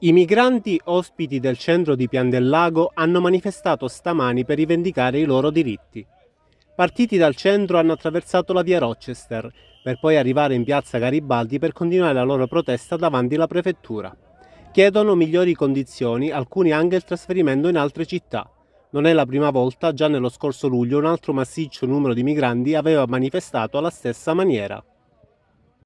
I migranti ospiti del centro di Pian del Lago hanno manifestato stamani per rivendicare i loro diritti. Partiti dal centro hanno attraversato la via Rochester per poi arrivare in piazza Garibaldi per continuare la loro protesta davanti alla prefettura. Chiedono migliori condizioni, alcuni anche il trasferimento in altre città. Non è la prima volta, già nello scorso luglio un altro massiccio numero di migranti aveva manifestato alla stessa maniera.